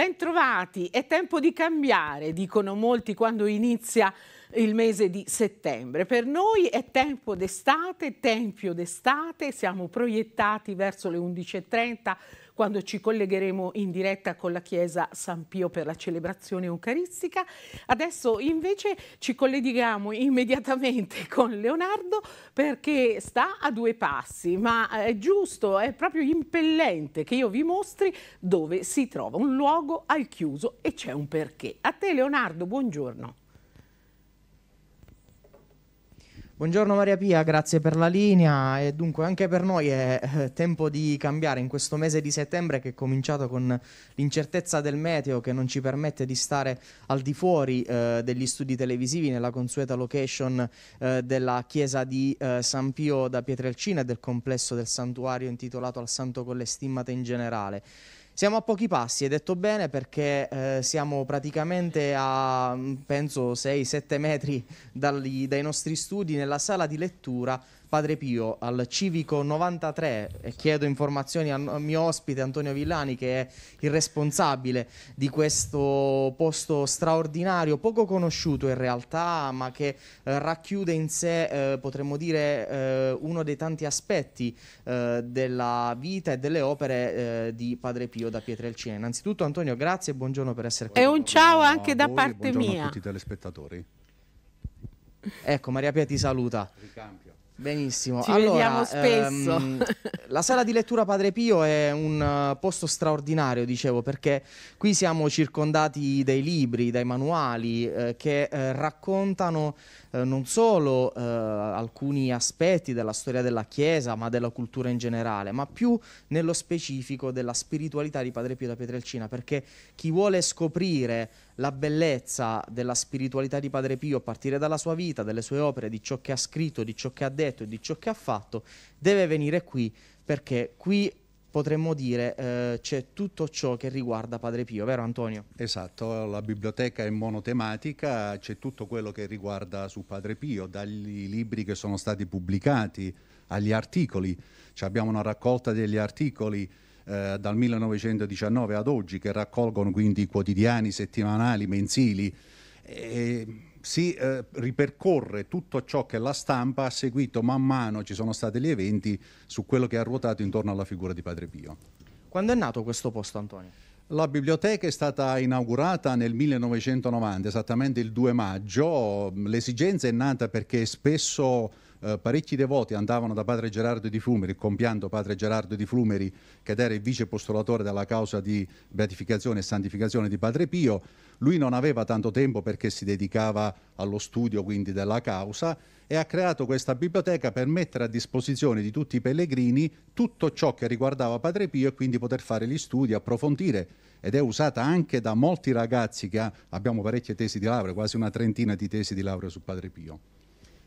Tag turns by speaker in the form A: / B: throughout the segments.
A: Bentrovati, è tempo di cambiare, dicono molti quando inizia il mese di settembre. Per noi è tempo d'estate, tempio d'estate, siamo proiettati verso le 11.30 quando ci collegheremo in diretta con la Chiesa San Pio per la celebrazione eucaristica. Adesso invece ci colleghiamo immediatamente con Leonardo perché sta a due passi, ma è giusto, è proprio impellente che io vi mostri dove si trova un luogo al chiuso e c'è un perché. A te Leonardo, buongiorno.
B: Buongiorno Maria Pia, grazie per la linea e dunque anche per noi è eh, tempo di cambiare in questo mese di settembre che è cominciato con l'incertezza del meteo che non ci permette di stare al di fuori eh, degli studi televisivi nella consueta location eh, della chiesa di eh, San Pio da Pietrelcina e del complesso del santuario intitolato al Santo con le stimmate in generale. Siamo a pochi passi, hai detto bene, perché eh, siamo praticamente a, mm, penso, 6-7 metri dagli, dai nostri studi nella sala di lettura Padre Pio al civico 93 e chiedo informazioni al mio ospite Antonio Villani che è il responsabile di questo posto straordinario, poco conosciuto in realtà ma che eh, racchiude in sé eh, potremmo dire eh, uno dei tanti aspetti eh, della vita e delle opere eh, di Padre Pio da Pietrelcina. Innanzitutto Antonio grazie e buongiorno per essere
A: qui. E un ciao anche da voi, parte
B: mia. a tutti i
C: telespettatori.
B: Ecco Maria Pia ti saluta. Ricambio. Benissimo, Ci allora, spesso. Ehm, la sala di lettura Padre Pio è un eh, posto straordinario, dicevo, perché qui siamo circondati dai libri, dai manuali eh, che eh, raccontano eh, non solo eh, alcuni aspetti della storia della Chiesa, ma della cultura in generale, ma più nello specifico della spiritualità di Padre Pio da Pietrelcina, perché chi vuole scoprire la bellezza della spiritualità di Padre Pio a partire dalla sua vita, dalle sue opere, di ciò che ha scritto, di ciò che ha detto e di ciò che ha fatto, deve venire qui perché qui potremmo dire eh,
C: c'è tutto ciò che riguarda Padre Pio, vero Antonio? Esatto, la biblioteca è monotematica, c'è tutto quello che riguarda su Padre Pio, dagli libri che sono stati pubblicati agli articoli, cioè abbiamo una raccolta degli articoli eh, dal 1919 ad oggi che raccolgono quindi quotidiani, settimanali, mensili. E si eh, ripercorre tutto ciò che la stampa ha seguito man mano, ci sono stati gli eventi, su quello che ha ruotato intorno alla figura di Padre Pio. Quando è nato questo posto, Antonio? La biblioteca è stata inaugurata nel 1990, esattamente il 2 maggio. L'esigenza è nata perché spesso eh, parecchi devoti andavano da padre Gerardo di Flumeri, compianto padre Gerardo di Flumeri, che era il vice postulatore della causa di beatificazione e santificazione di padre Pio. Lui non aveva tanto tempo perché si dedicava allo studio quindi della causa e ha creato questa biblioteca per mettere a disposizione di tutti i pellegrini tutto ciò che riguardava Padre Pio e quindi poter fare gli studi, approfondire ed è usata anche da molti ragazzi che ha, abbiamo parecchie tesi di laurea, quasi una trentina di tesi di laurea su Padre Pio.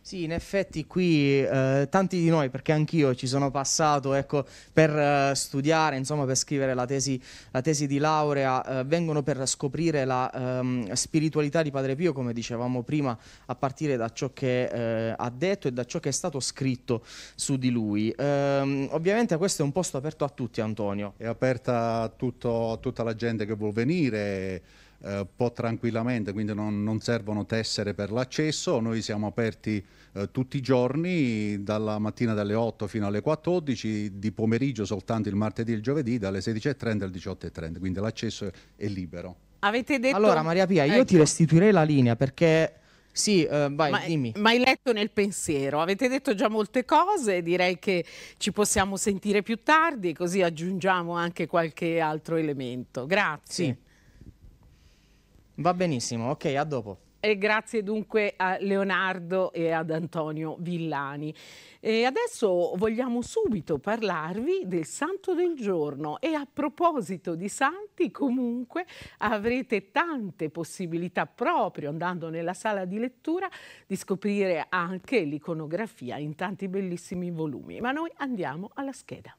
B: Sì, in effetti qui eh, tanti di noi, perché anch'io ci sono passato ecco, per eh, studiare, insomma, per scrivere la tesi, la tesi di laurea, eh, vengono per scoprire la ehm, spiritualità di Padre Pio, come dicevamo prima, a partire da ciò che eh, ha detto e da ciò che è stato scritto
C: su di lui. Ehm, ovviamente questo è un posto aperto a tutti, Antonio. È aperta a, tutto, a tutta la gente che vuol venire eh, può tranquillamente, quindi non, non servono tessere per l'accesso, noi siamo aperti eh, tutti i giorni, dalla mattina dalle 8 fino alle 14, di pomeriggio soltanto il martedì e il giovedì, dalle 16.30 alle 18.30, quindi l'accesso è libero.
A: Avete detto... Allora Maria Pia, io ecco. ti
C: restituirei la linea perché... Sì, uh, vai, ma, dimmi.
A: Ma hai letto nel pensiero, avete detto già molte cose, direi che ci possiamo sentire più tardi, così aggiungiamo anche qualche altro elemento. Grazie.
B: Sì. Va benissimo, ok, a dopo.
A: E grazie dunque a Leonardo e ad Antonio Villani. E adesso vogliamo subito parlarvi del santo del giorno e a proposito di santi comunque avrete tante possibilità proprio andando nella sala di lettura di scoprire anche l'iconografia in tanti bellissimi volumi. Ma noi andiamo alla scheda.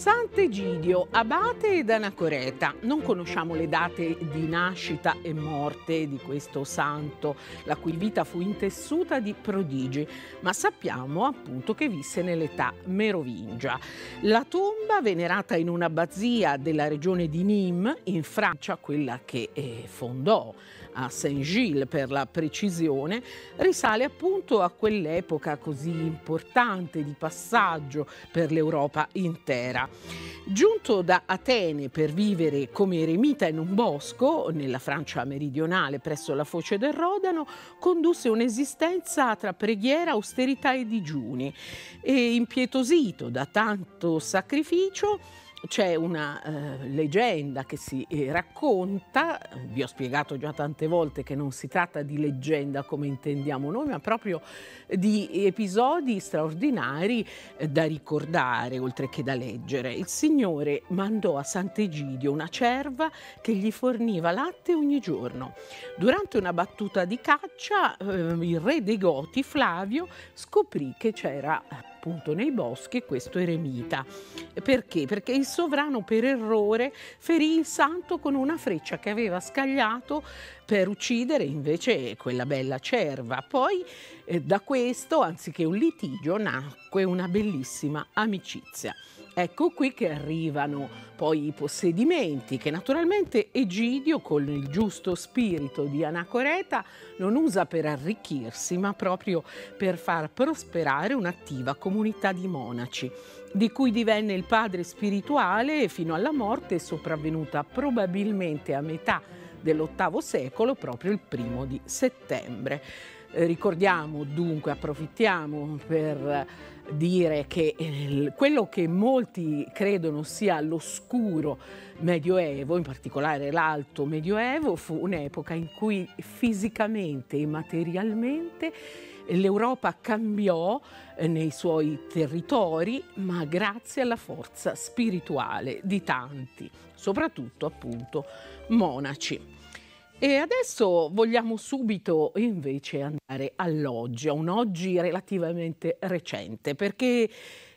A: Sant'Egidio, abate ed anacoreta. Non conosciamo le date di nascita e morte di questo santo, la cui vita fu intessuta di prodigi, ma sappiamo appunto che visse nell'età merovingia. La tomba venerata in un'abbazia della regione di Nîmes, in Francia, quella che eh, fondò a Saint-Gilles per la precisione, risale appunto a quell'epoca così importante di passaggio per l'Europa intera. Giunto da Atene per vivere come eremita in un bosco, nella Francia meridionale presso la foce del Rodano, condusse un'esistenza tra preghiera, austerità e digiuni e impietosito da tanto sacrificio c'è una eh, leggenda che si eh, racconta, vi ho spiegato già tante volte che non si tratta di leggenda come intendiamo noi, ma proprio di episodi straordinari eh, da ricordare oltre che da leggere. Il Signore mandò a Sant'Egidio una cerva che gli forniva latte ogni giorno. Durante una battuta di caccia eh, il re dei Goti, Flavio, scoprì che c'era appunto nei boschi questo eremita. Perché? Perché il sovrano per errore ferì il santo con una freccia che aveva scagliato per uccidere invece quella bella cerva. Poi eh, da questo, anziché un litigio, nacque una bellissima amicizia. Ecco qui che arrivano poi i possedimenti che naturalmente Egidio con il giusto spirito di Anacoreta non usa per arricchirsi ma proprio per far prosperare un'attiva comunità di monaci di cui divenne il padre spirituale fino alla morte sopravvenuta probabilmente a metà dell'VIII secolo proprio il primo di settembre. Eh, ricordiamo dunque, approfittiamo per dire che eh, quello che molti credono sia l'oscuro medioevo, in particolare l'alto medioevo, fu un'epoca in cui fisicamente e materialmente l'Europa cambiò eh, nei suoi territori, ma grazie alla forza spirituale di tanti, soprattutto appunto monaci. E adesso vogliamo subito invece andare all'oggi, a un oggi relativamente recente, perché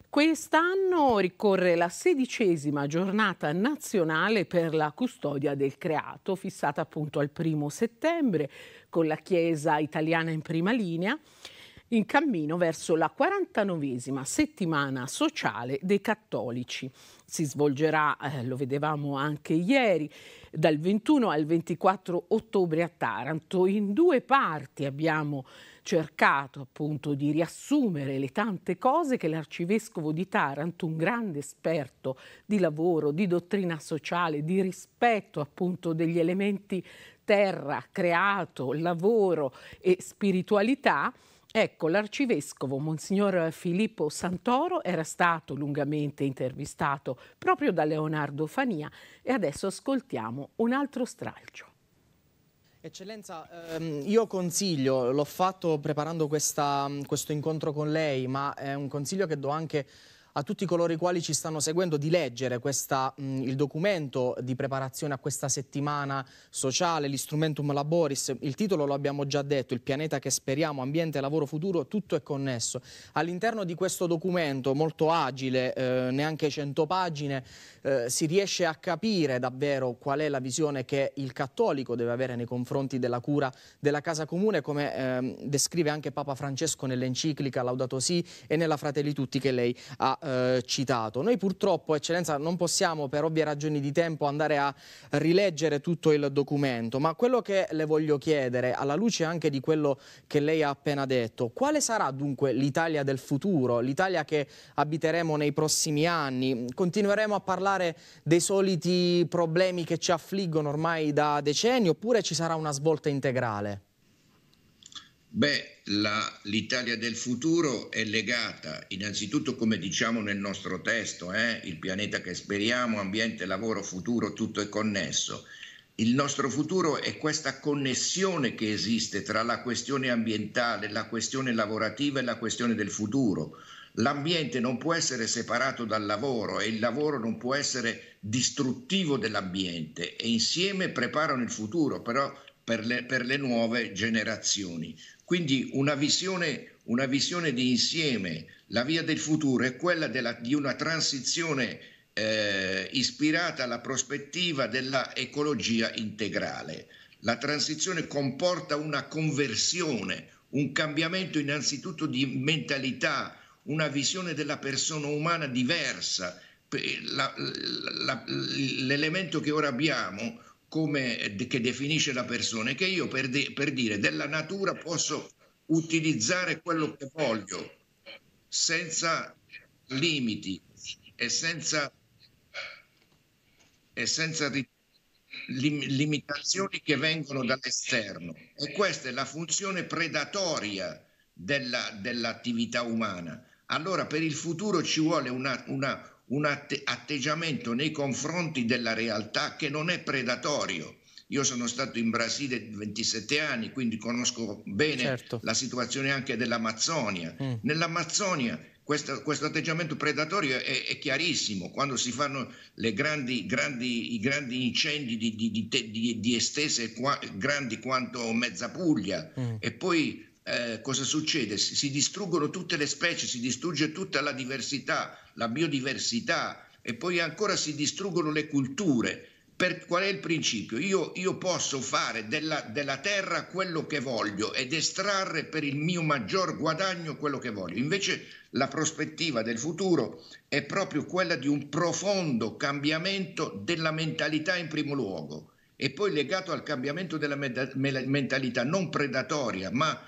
A: quest'anno ricorre la sedicesima giornata nazionale per la custodia del creato, fissata appunto al primo settembre con la Chiesa italiana in prima linea in cammino verso la 49esima settimana sociale dei cattolici. Si svolgerà, eh, lo vedevamo anche ieri, dal 21 al 24 ottobre a Taranto. In due parti abbiamo cercato appunto di riassumere le tante cose che l'arcivescovo di Taranto, un grande esperto di lavoro, di dottrina sociale, di rispetto appunto degli elementi terra, creato, lavoro e spiritualità, Ecco, l'arcivescovo Monsignor Filippo Santoro era stato lungamente intervistato proprio da Leonardo Fania e adesso ascoltiamo un altro stralcio. Eccellenza,
B: ehm, io consiglio, l'ho fatto preparando questa, questo incontro con lei, ma è un consiglio che do anche a tutti coloro i quali ci stanno seguendo di leggere questa, mh, il documento di preparazione a questa settimana sociale, l'istrumentum laboris, il titolo lo abbiamo già detto, il pianeta che speriamo, ambiente, lavoro, futuro, tutto è connesso. All'interno di questo documento molto agile, eh, neanche 100 pagine, eh, si riesce a capire davvero qual è la visione che il cattolico deve avere nei confronti della cura della casa comune, come eh, descrive anche Papa Francesco nell'enciclica Laudato Si e nella Fratelli Tutti che lei ha eh, citato. Noi purtroppo, Eccellenza, non possiamo per ovvie ragioni di tempo andare a rileggere tutto il documento, ma quello che le voglio chiedere, alla luce anche di quello che lei ha appena detto, quale sarà dunque l'Italia del futuro, l'Italia che abiteremo nei prossimi anni? Continueremo a parlare dei soliti problemi che ci affliggono ormai da decenni oppure ci sarà una svolta integrale?
D: Beh, la, l'Italia del futuro è legata innanzitutto, come diciamo nel nostro testo, eh, il pianeta che speriamo, ambiente, lavoro, futuro, tutto è connesso. Il nostro futuro è questa connessione che esiste tra la questione ambientale, la questione lavorativa e la questione del futuro. L'ambiente non può essere separato dal lavoro e il lavoro non può essere distruttivo dell'ambiente e insieme preparano il futuro, però per le, per le nuove generazioni. Quindi una visione, una visione, di insieme, la via del futuro è quella della, di una transizione eh, ispirata alla prospettiva dell'ecologia integrale. La transizione comporta una conversione, un cambiamento innanzitutto di mentalità, una visione della persona umana diversa. La, la, l'elemento che ora abbiamo, come, eh, che definisce la persona e che io per, de, per dire della natura posso utilizzare quello che voglio senza limiti e senza, e senza limitazioni che vengono dall'esterno. E questa è la funzione predatoria della, dell'attività umana. Allora per il futuro ci vuole una, una un atte- atteggiamento nei confronti della realtà che non è predatorio. Io sono stato in Brasile 27 anni, quindi conosco bene certo. la situazione anche dell'Amazzonia. Mm. Nell'Amazzonia questo, questo, atteggiamento predatorio è, è, chiarissimo. Quando si fanno grandi, grandi, i grandi incendi di, di, di, di estese qua, grandi quanto mezza Puglia, mm. e poi eh, cosa succede? Si, si distruggono tutte le specie, si distrugge tutta la diversità la biodiversità e poi ancora si distruggono le culture. Per, qual è il principio? Io, io posso fare della, della, terra quello che voglio ed estrarre per il mio maggior guadagno quello che voglio. Invece la prospettiva del futuro è proprio quella di un profondo cambiamento della mentalità in primo luogo e poi legato al cambiamento della mentalità non predatoria ma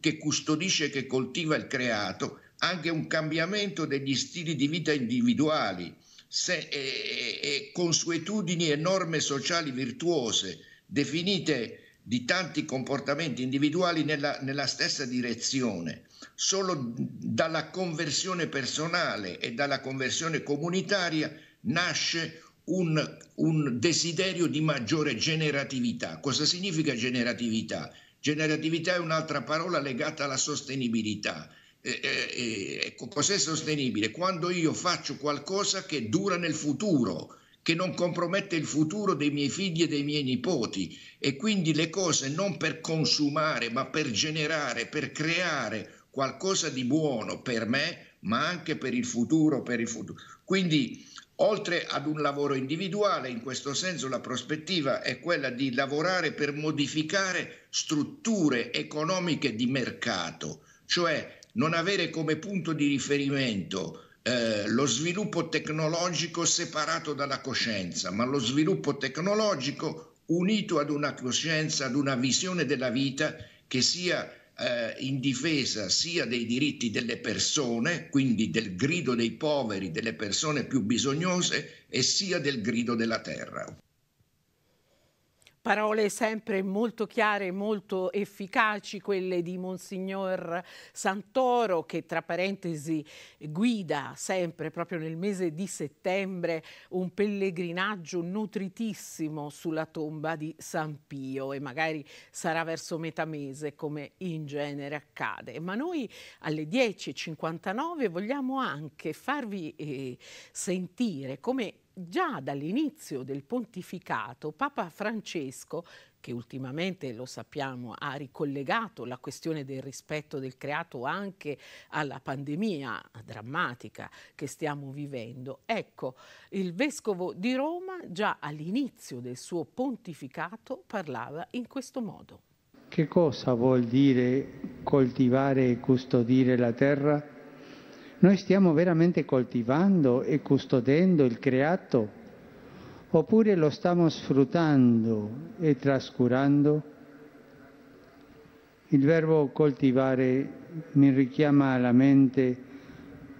D: che custodisce e che coltiva il creato anche un cambiamento degli stili di vita individuali se, e, e consuetudini e norme sociali virtuose definite di tanti comportamenti individuali nella, nella, stessa direzione. Solo dalla conversione personale e dalla conversione comunitaria nasce un, un desiderio di maggiore generatività. Cosa significa generatività? Generatività è un'altra parola legata alla sostenibilità eh, eh, eh, ecco, cos'è sostenibile? Quando io faccio qualcosa che dura nel futuro, che non compromette il futuro dei miei figli e dei miei nipoti e quindi le cose non per consumare, ma per generare, per creare qualcosa di buono per me, ma anche per il futuro, per il futuro. Quindi Oltre ad un lavoro individuale, in questo senso la prospettiva è quella di lavorare per modificare strutture economiche di mercato, cioè non avere come punto di riferimento eh, lo sviluppo tecnologico separato dalla coscienza, ma lo sviluppo tecnologico unito ad una coscienza, ad una visione della vita che sia eh, in difesa sia dei diritti delle persone, quindi del grido dei poveri, delle persone più bisognose, e sia del grido della terra.
A: Parole sempre molto chiare molto efficaci, quelle di Monsignor Santoro, che tra parentesi guida sempre proprio nel mese di settembre un pellegrinaggio nutritissimo sulla tomba di San Pio e magari sarà verso metà mese come in genere accade. Ma noi alle 10.59 vogliamo anche farvi eh, sentire come già dall'inizio del pontificato Papa Francesco, che ultimamente lo sappiamo ha ricollegato la questione del rispetto del creato anche alla pandemia drammatica che stiamo vivendo, ecco, il vescovo di Roma già all'inizio del suo pontificato parlava in questo modo.
E: Che cosa vuol dire coltivare e custodire la terra? Noi stiamo veramente coltivando e custodendo il creato oppure lo stiamo sfruttando e trascurando? Il verbo coltivare mi richiama alla mente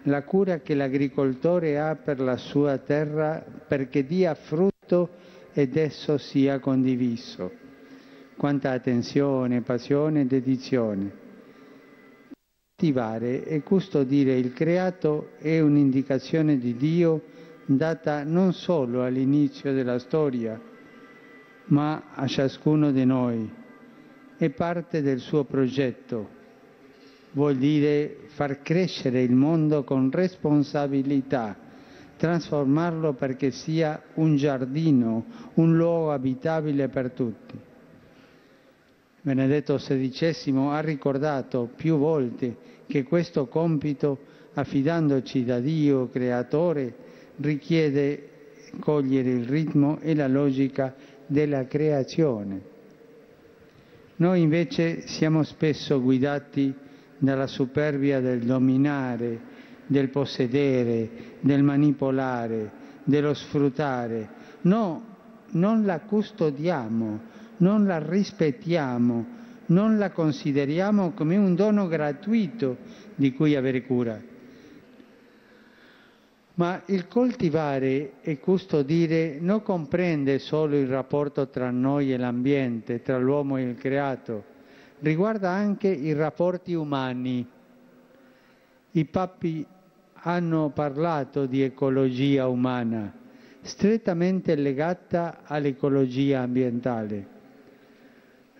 E: la cura che l'agricoltore ha per la sua terra perché dia frutto ed esso sia condiviso. Quanta attenzione, passione e dedizione. Attivare e custodire il creato è un'indicazione di Dio data non solo all'inizio della storia, ma a ciascuno di noi. È parte del suo progetto. Vuol dire far crescere il mondo con responsabilità, trasformarlo perché sia un giardino, un luogo abitabile per tutti. Benedetto XVI ha ricordato più volte che questo compito, affidandoci da Dio Creatore, richiede cogliere il ritmo e la logica della creazione. Noi invece siamo spesso guidati dalla superbia del dominare, del possedere, del manipolare, dello sfruttare. No, non la custodiamo, non la rispettiamo, non la consideriamo come un dono gratuito di cui avere cura. Ma il coltivare e custodire non comprende solo il rapporto tra noi e l'ambiente, tra l'uomo e il creato, riguarda anche i rapporti umani. I papi hanno parlato di ecologia umana, strettamente legata all'ecologia ambientale.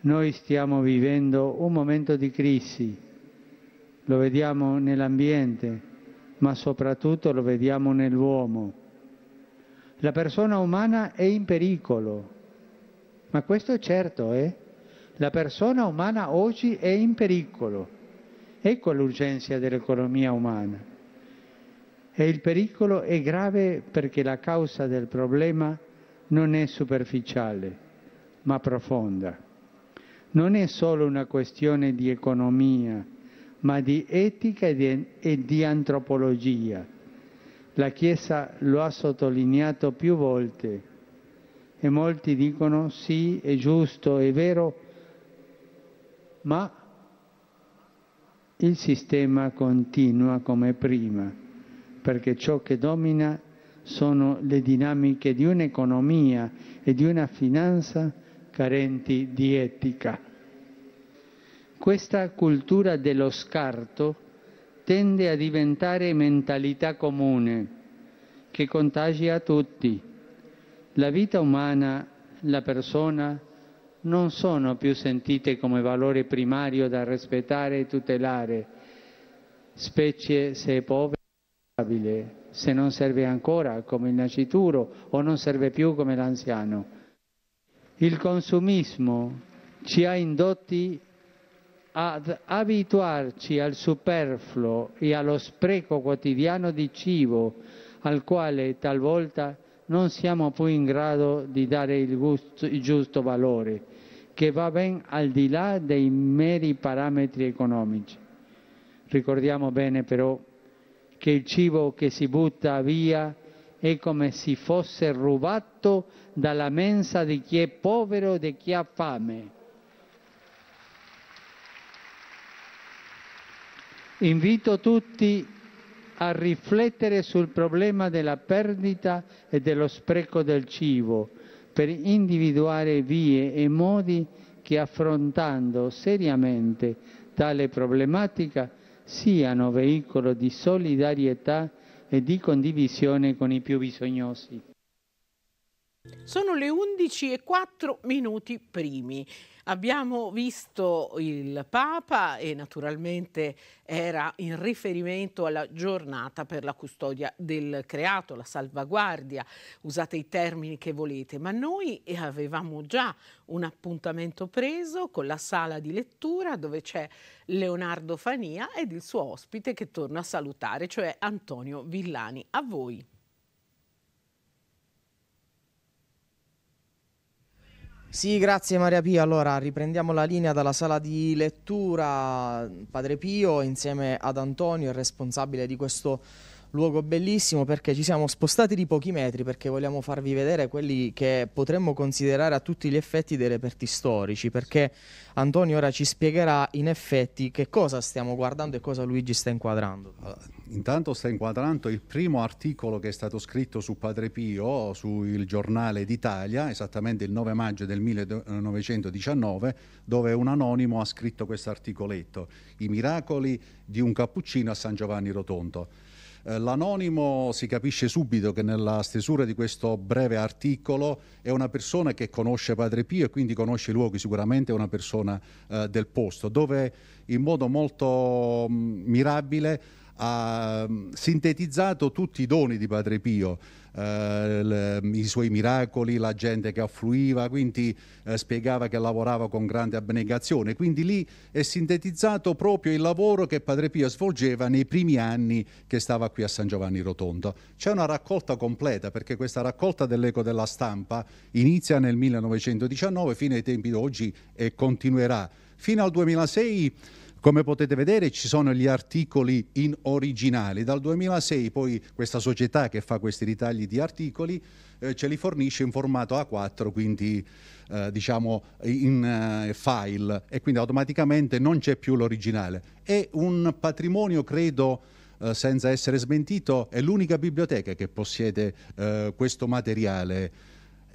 E: Noi stiamo vivendo un momento di crisi, lo vediamo nell'ambiente, ma soprattutto lo vediamo nell'uomo. La persona umana è in pericolo, ma questo è certo, eh? La persona umana oggi è in pericolo. Ecco l'urgenza dell'economia umana. E il pericolo è grave perché la causa del problema non è superficiale, ma profonda non è solo una questione di economia, ma di etica e di, e di antropologia. La Chiesa lo ha sottolineato più volte e molti dicono sì, è giusto, è vero, ma il sistema continua come prima, perché ciò che domina sono le dinamiche di un'economia e di una finanza carenti di etica. Questa cultura dello scarto tende a diventare mentalità comune che contagia tutti. La vita umana, la persona, non sono più sentite come valore primario da rispettare e tutelare, specie se è povero se non serve ancora come il nascituro o non serve più come l'anziano. Il consumismo ci ha indotti ad abituarci al superfluo e allo spreco quotidiano di cibo, al quale talvolta non siamo più in grado di dare il, gusto, il giusto valore, che va ben al di là dei meri parametri economici. Ricordiamo bene però che il cibo che si butta via è come se fosse rubato dalla mensa di chi è povero e di chi ha fame. Invito tutti a riflettere sul problema della perdita e dello spreco del cibo per individuare vie e modi che affrontando seriamente tale problematica siano veicolo di solidarietà e di condivisione con i più bisognosi.
A: Sono le 11 e 4 minuti primi. Abbiamo visto il Papa e naturalmente era in riferimento alla giornata per la custodia del creato, la salvaguardia, usate i termini che volete, ma noi avevamo già un appuntamento preso con la sala di lettura dove c'è Leonardo Fania ed il suo ospite che torna a salutare, cioè Antonio Villani. A voi.
B: Sì, grazie Maria Pia. Allora, riprendiamo la linea dalla sala di lettura. Padre Pio, insieme ad Antonio, il responsabile di questo luogo bellissimo, perché ci siamo spostati di pochi metri, perché vogliamo farvi vedere quelli che potremmo considerare a tutti gli effetti dei reperti storici, perché Antonio ora ci spiegherà in
C: effetti che cosa stiamo guardando e cosa Luigi sta inquadrando. Allora, intanto sta inquadrando il primo articolo che è stato scritto su Padre Pio, sul giornale d'Italia, esattamente il 9 maggio del 1919, dove un anonimo ha scritto questo articoletto, I miracoli di un cappuccino a San Giovanni Rotondo. Eh, l'anonimo si capisce subito che nella stesura di questo breve articolo è una persona che conosce Padre Pio e quindi conosce i luoghi, sicuramente è una persona eh, del posto, dove in modo molto mh, mm, mirabile ha mm, sintetizzato tutti i doni di Padre Pio, eh, le, i suoi miracoli, la gente che affluiva, quindi eh, spiegava che lavorava con grande abnegazione, quindi lì è sintetizzato proprio il lavoro che Padre Pio svolgeva nei primi anni che stava qui a San Giovanni Rotondo. C'è una raccolta completa perché questa raccolta dell'eco della stampa inizia nel 1919 fino ai tempi d'oggi e continuerà fino al 2006 come potete vedere ci sono gli articoli in originale. Dal 2006 poi questa società che fa questi ritagli di articoli eh, ce li fornisce in formato A4, quindi eh, diciamo in eh, file e quindi automaticamente non c'è più l'originale. È un patrimonio, credo, eh, senza essere smentito, è l'unica biblioteca che possiede eh, questo materiale.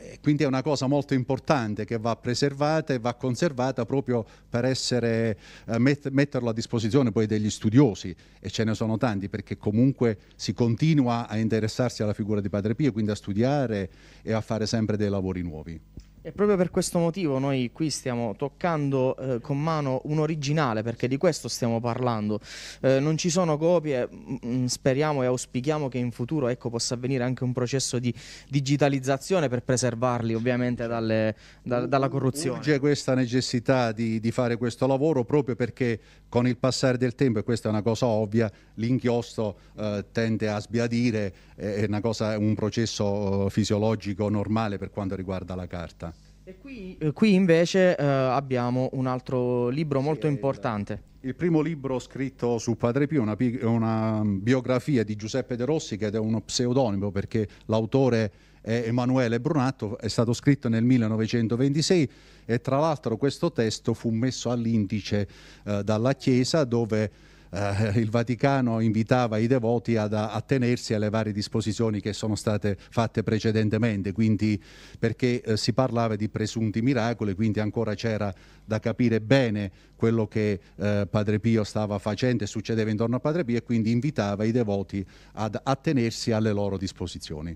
C: Eh, quindi è una cosa molto importante che va preservata e va conservata proprio per essere, eh, met metterlo a disposizione poi degli studiosi e ce ne sono tanti perché comunque si continua a interessarsi alla figura di Padre Pio, quindi a studiare e a fare sempre dei lavori nuovi.
B: E proprio per questo motivo noi qui stiamo toccando eh, con mano un originale, perché di questo stiamo parlando. Eh, non ci sono copie, mh, mm, mm, speriamo e auspichiamo che in futuro ecco, possa avvenire anche un processo di digitalizzazione per preservarli ovviamente
C: dalle, da, dalla corruzione. C'è questa necessità di, di fare questo lavoro proprio perché con il passare del tempo, e questa è una cosa ovvia, l'inchiostro eh, tende a sbiadire, è, cosa, è un processo oh, fisiologico normale per quanto riguarda la carta. E
B: qui, eh, qui invece eh, abbiamo un altro libro molto importante.
C: Il primo libro scritto su Padre Pio, una, una biografia di Giuseppe De Rossi, che è uno pseudonimo perché l'autore è Emanuele Brunatto, è stato scritto nel 1926 e tra l'altro questo testo fu messo all'indice eh, dalla Chiesa dove eh, il Vaticano invitava i devoti ad attenersi alle varie disposizioni che sono state fatte precedentemente, quindi perché eh, si parlava di presunti miracoli, quindi ancora c'era da capire bene quello che eh, Padre Pio stava facendo e succedeva intorno a Padre Pio e quindi invitava i devoti ad attenersi alle loro disposizioni.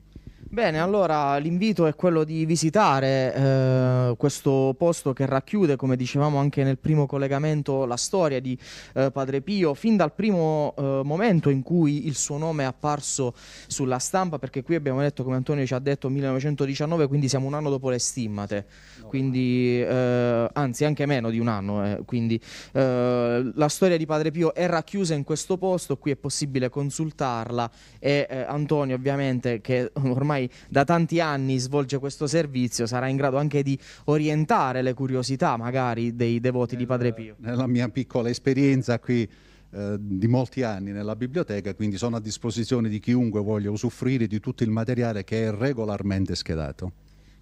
B: Bene, allora l'invito è quello di visitare eh, questo posto che racchiude, come dicevamo anche nel primo collegamento, la storia di eh, Padre Pio, fin dal primo eh, momento in cui il suo nome è apparso sulla stampa, perché qui abbiamo detto, come Antonio ci ha detto, 1919, quindi siamo un anno dopo le stimmate, no. quindi, eh, anzi anche meno di un anno, eh, quindi eh, la storia di Padre Pio è racchiusa in questo posto, qui è possibile consultarla e Antonio ovviamente che ormai ormai da tanti anni svolge questo servizio sarà
C: in grado anche di orientare le curiosità magari dei devoti Nel, di Padre Pio. Nella mia piccola esperienza qui eh, di molti anni nella biblioteca, quindi sono a disposizione di chiunque voglia usufruire di tutto il materiale che è regolarmente schedato.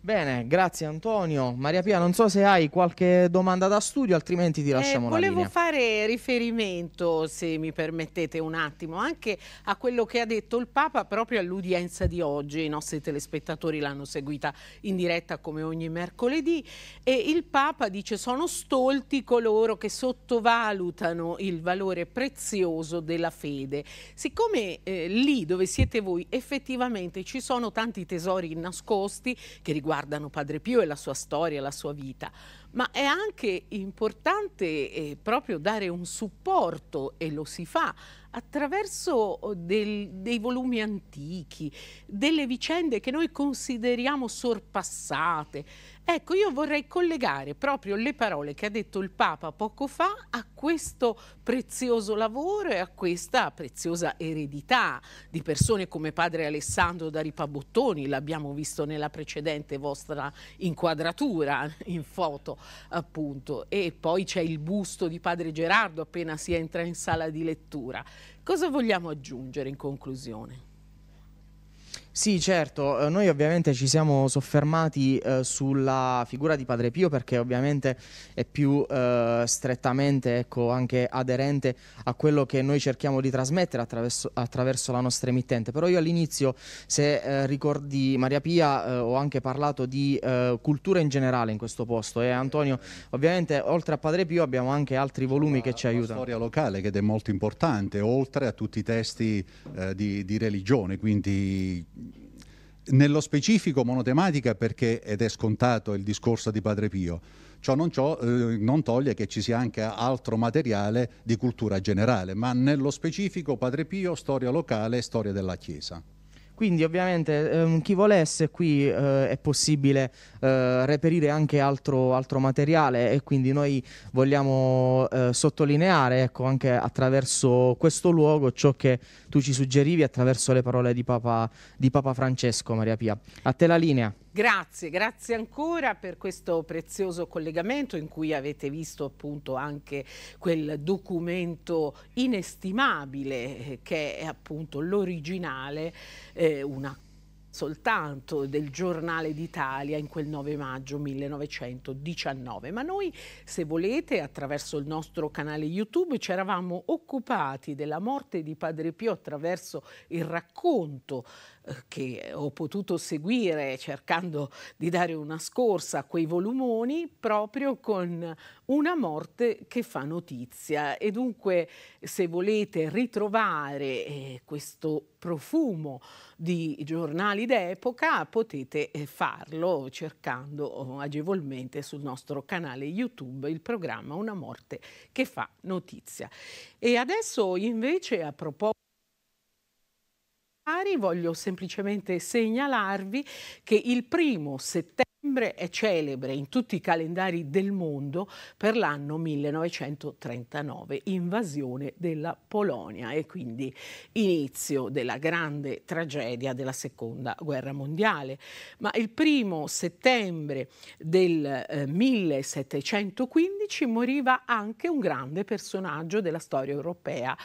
B: Bene, grazie Antonio. Maria Pia, non so se hai qualche domanda da studio, altrimenti ti eh, lasciamo eh, la linea. Volevo
A: fare riferimento, se mi permettete un attimo, anche a quello che ha detto il Papa proprio all'udienza di oggi. I nostri telespettatori l'hanno seguita in diretta come ogni mercoledì e il Papa dice sono stolti coloro che sottovalutano il valore prezioso della fede. Siccome eh, lì dove siete voi effettivamente ci sono tanti tesori nascosti che riguardano riguardano Padre Pio e la sua storia, la sua vita, ma è anche importante eh, proprio dare un supporto, e lo si fa, attraverso oh, del, dei volumi antichi, delle vicende che noi consideriamo sorpassate, Ecco, io vorrei collegare proprio le parole che ha detto il Papa poco fa a questo prezioso lavoro e a questa preziosa eredità di persone come padre Alessandro da Ripabottoni, l'abbiamo visto nella precedente vostra inquadratura in foto appunto, e poi c'è il busto di padre Gerardo appena si entra in sala di lettura. Cosa vogliamo aggiungere in conclusione?
B: Sì, certo, eh, noi ovviamente ci siamo soffermati eh, sulla figura di Padre Pio perché ovviamente è più eh, strettamente ecco, anche aderente a quello che noi cerchiamo di trasmettere attraverso, attraverso la nostra emittente, però io all'inizio, se eh, ricordi Maria Pia, eh, ho anche parlato di eh, cultura in generale in questo posto e Antonio, ovviamente oltre a Padre Pio abbiamo anche altri volumi che
C: ci aiutano. La storia locale che è molto importante, oltre a tutti i testi di, di religione, quindi nello specifico monotematica perché, ed è scontato il discorso di Padre Pio, ciò non, ciò, eh, non, toglie che ci sia anche altro materiale di cultura generale, ma nello specifico Padre Pio, storia locale e storia della Chiesa.
B: Quindi ovviamente ehm, chi volesse qui eh, è possibile eh, reperire anche altro, altro, materiale e quindi noi vogliamo eh, sottolineare ecco, anche attraverso questo luogo ciò che tu ci suggerivi attraverso le parole di Papa, di Papa Francesco, Maria Pia. A te la linea.
A: Grazie, grazie ancora per questo prezioso collegamento in cui avete visto appunto anche quel documento inestimabile eh, che è appunto l'originale, eh, una soltanto del giornale d'Italia in quel 9 maggio 1919, ma noi se volete attraverso il nostro canale YouTube ci eravamo occupati della morte di Padre Pio attraverso il racconto che ho potuto seguire cercando di dare una scorsa a quei volumoni proprio con una morte che fa notizia e dunque se volete ritrovare eh, questo profumo di giornali d'epoca potete eh, farlo cercando oh, agevolmente sul nostro canale YouTube il programma Una morte che fa notizia. E adesso invece a proposito voglio semplicemente segnalarvi che il primo settembre è celebre in tutti i calendari del mondo per l'anno 1939, invasione della Polonia e quindi inizio della grande tragedia della seconda guerra mondiale. Ma il primo settembre del eh, 1715 moriva anche un grande personaggio della storia europea.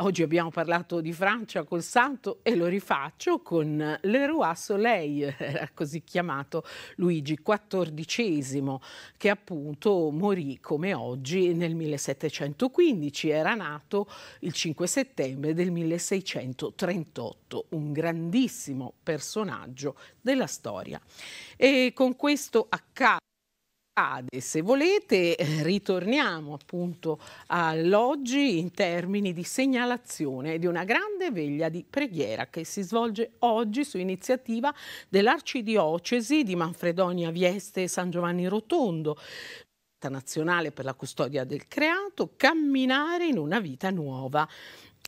A: Oggi abbiamo parlato di Francia col santo e lo rifaccio con Leroy Soleil, era così chiamato Luigi Luigi XIV che appunto morì come oggi nel 1715, era nato il 5 settembre del 1638, un grandissimo personaggio della storia. E con questo accade se volete eh, ritorniamo appunto all'oggi in termini di segnalazione di una grande veglia di preghiera che si svolge oggi su iniziativa dell'Arcidiocesi di Manfredonia Vieste e San Giovanni Rotondo nazionale per la custodia del creato, camminare in una vita nuova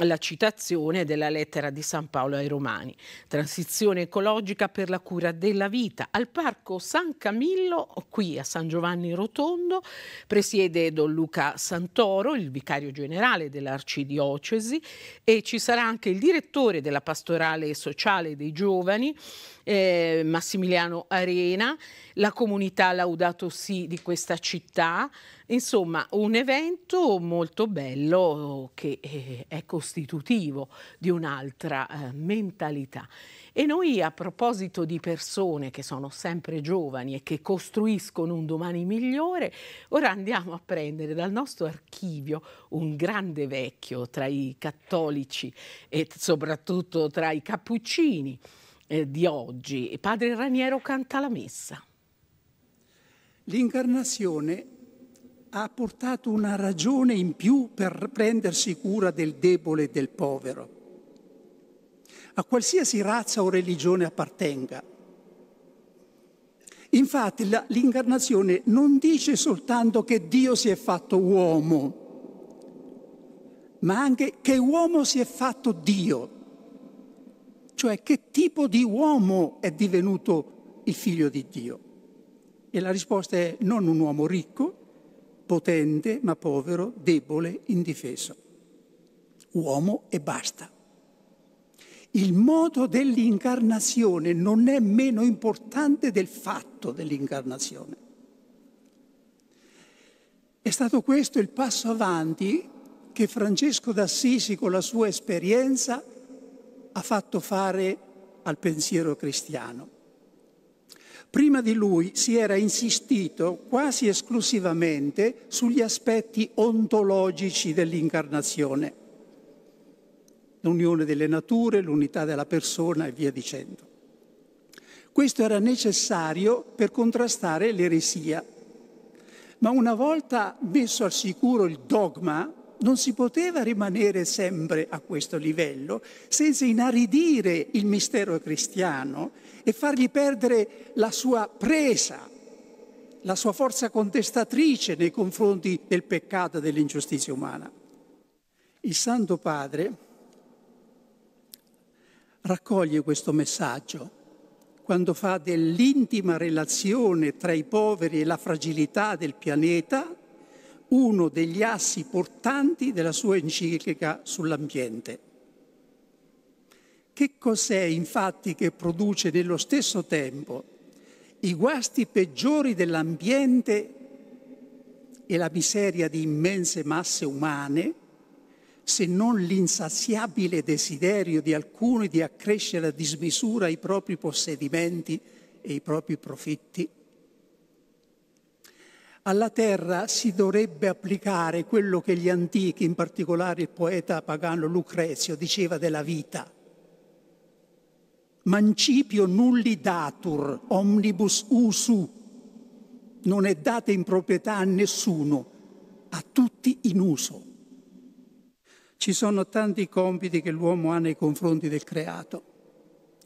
A: la citazione della lettera di San Paolo ai Romani, transizione ecologica per la cura della vita. Al Parco San Camillo, qui a San Giovanni Rotondo, presiede Don Luca Santoro, il vicario generale dell'arcidiocesi, e ci sarà anche il direttore della pastorale sociale dei giovani, eh, Massimiliano Arena, la comunità Laudato Si di questa città. Insomma, un evento molto bello che eh, è costitutivo di un'altra eh, mentalità. E noi a proposito di persone che sono sempre giovani e che costruiscono un domani migliore, ora andiamo a prendere dal nostro archivio un grande vecchio tra i cattolici e soprattutto tra i cappuccini eh, di oggi. Padre Raniero canta la messa. L'incarnazione ha portato una ragione in più
F: per prendersi cura del debole e del povero, a qualsiasi razza o religione appartenga. Infatti l'incarnazione non dice soltanto che Dio si è fatto uomo, ma anche che uomo si è fatto Dio cioè che tipo di uomo è divenuto il figlio di Dio. E la risposta è non un uomo ricco, potente, ma povero, debole, indifeso. Uomo e basta. Il modo dell'incarnazione non è meno importante del fatto dell'incarnazione. È stato questo il passo avanti che Francesco d'Assisi con la sua esperienza ha fatto fare al pensiero cristiano. Prima di lui si era insistito quasi esclusivamente sugli aspetti ontologici dell'incarnazione, l'unione delle nature, l'unità della persona e via dicendo. Questo era necessario per contrastare l'eresia. Ma una volta messo al sicuro il dogma, non si poteva rimanere sempre a questo livello senza inaridire il mistero cristiano e fargli perdere la sua presa, la sua forza contestatrice nei confronti del peccato e dell'ingiustizia umana. Il Santo Padre raccoglie questo messaggio quando fa dell'intima relazione tra i poveri e la fragilità del pianeta uno degli assi portanti della sua enciclica sull'ambiente. Che cos'è infatti che produce nello stesso tempo i guasti peggiori dell'ambiente e la miseria di immense masse umane, se non l'insaziabile desiderio di alcuni di accrescere a dismisura i propri possedimenti e i propri profitti? alla terra si dovrebbe applicare quello che gli antichi, in particolare il poeta pagano Lucrezio, diceva della vita. Mancipio nulli datur, omnibus usu, non è data in proprietà a nessuno, a tutti in uso. Ci sono tanti compiti che l'uomo ha nei confronti del creato,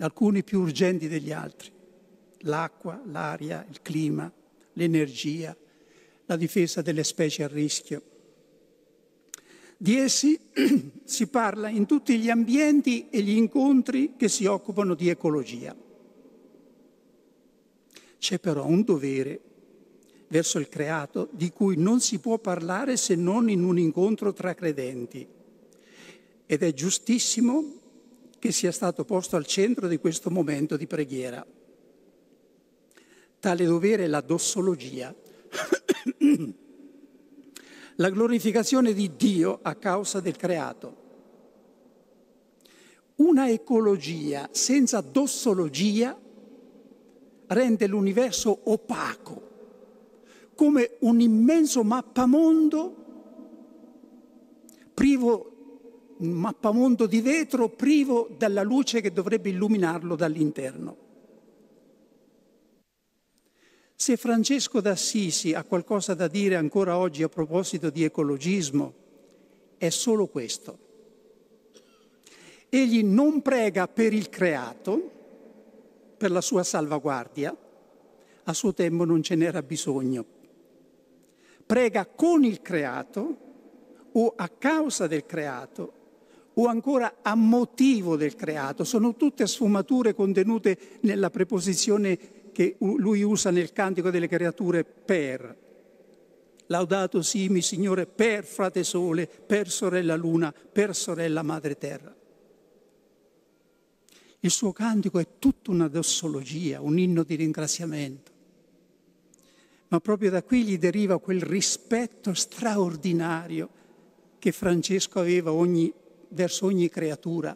F: alcuni più urgenti degli altri, l'acqua, l'aria, il clima, l'energia, la difesa delle specie a rischio. Di essi si parla in tutti gli ambienti e gli incontri che si occupano di ecologia. C'è però un dovere verso il creato di cui non si può parlare se non in un incontro tra credenti. Ed è giustissimo che sia stato posto al centro di questo momento di preghiera. Tale dovere è la dossologia, la glorificazione di Dio a causa del creato. Una ecologia senza dossologia rende l'universo opaco, come un immenso mappamondo privo un mappamondo di vetro privo della luce che dovrebbe illuminarlo dall'interno. Se Francesco d'Assisi ha qualcosa da dire ancora oggi a proposito di ecologismo, è solo questo. Egli non prega per il creato, per la sua salvaguardia, a suo tempo non ce n'era bisogno. Prega con il creato o a causa del creato o ancora a motivo del creato. Sono tutte sfumature contenute nella preposizione che lui usa nel cantico delle creature per. Laudato sì, mi Signore, per frate sole, per sorella luna, per sorella madre terra. Il suo cantico è tutta una dossologia, un inno di ringraziamento. Ma proprio da qui gli deriva quel rispetto straordinario che Francesco aveva ogni, verso ogni creatura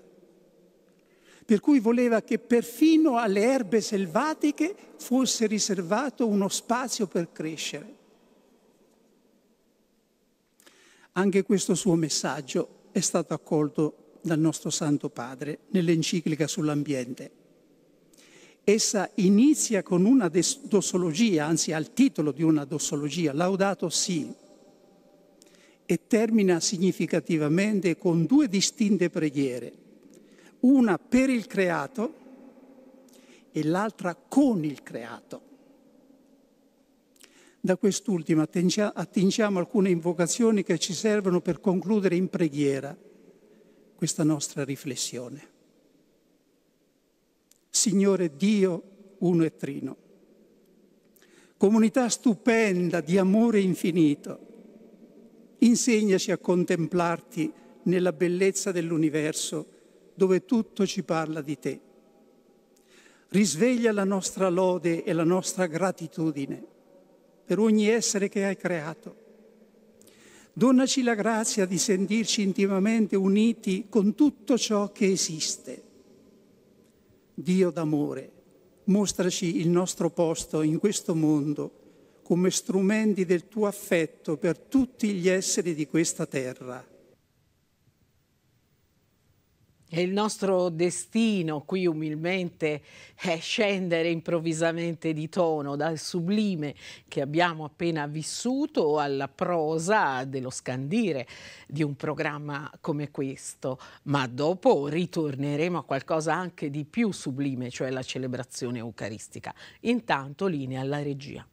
F: per cui voleva che perfino alle erbe selvatiche fosse riservato uno spazio per crescere. Anche questo suo messaggio è stato accolto dal nostro Santo Padre nell'enciclica sull'ambiente. Essa inizia con una dossologia, anzi al titolo di una dossologia, Laudato sì, e termina significativamente con due distinte preghiere una per il creato e l'altra con il creato. Da quest'ultima attingiamo alcune invocazioni che ci servono per concludere in preghiera questa nostra riflessione. Signore Dio uno e trino, comunità stupenda di amore infinito, insegnaci a contemplarti nella bellezza dell'universo dove tutto ci parla di te. Risveglia la nostra lode e la nostra gratitudine per ogni essere che hai creato. Donaci la grazia di sentirci intimamente uniti con tutto ciò che esiste. Dio d'amore, mostraci il nostro posto in questo mondo come strumenti del tuo affetto per tutti gli esseri di questa terra.
A: E il nostro destino qui umilmente è eh, scendere improvvisamente di tono dal sublime che abbiamo appena vissuto alla prosa dello scandire di un programma come questo, ma dopo ritorneremo a qualcosa anche di più sublime, cioè la celebrazione eucaristica. Intanto linea alla regia.